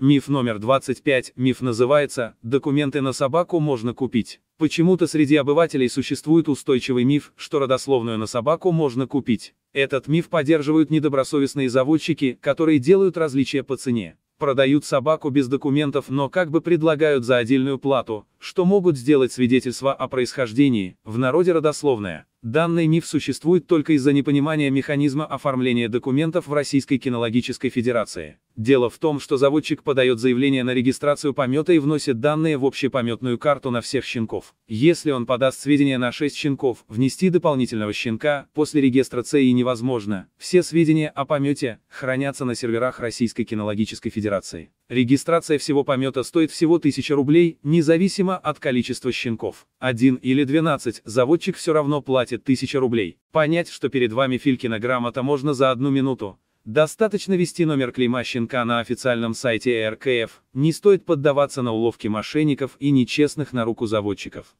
Миф номер 25. Миф называется «Документы на собаку можно купить». Почему-то среди обывателей существует устойчивый миф, что родословную на собаку можно купить. Этот миф поддерживают недобросовестные заводчики, которые делают различия по цене. Продают собаку без документов, но как бы предлагают за отдельную плату, что могут сделать свидетельства о происхождении, в народе родословное. Данный миф существует только из-за непонимания механизма оформления документов в Российской кинологической федерации. Дело в том, что заводчик подает заявление на регистрацию помета и вносит данные в общепометную карту на всех щенков. Если он подаст сведения на 6 щенков, внести дополнительного щенка после регистра ЦИ невозможно. Все сведения о помете хранятся на серверах Российской кинологической федерации. Регистрация всего помета стоит всего 1000 рублей, независимо зависимо от количества щенков. Один или 12, заводчик все равно платит 1000 рублей. Понять, что перед вами Филькина грамота можно за одну минуту. Достаточно ввести номер клейма щенка на официальном сайте РКФ. Не стоит поддаваться на уловки мошенников и нечестных на руку заводчиков.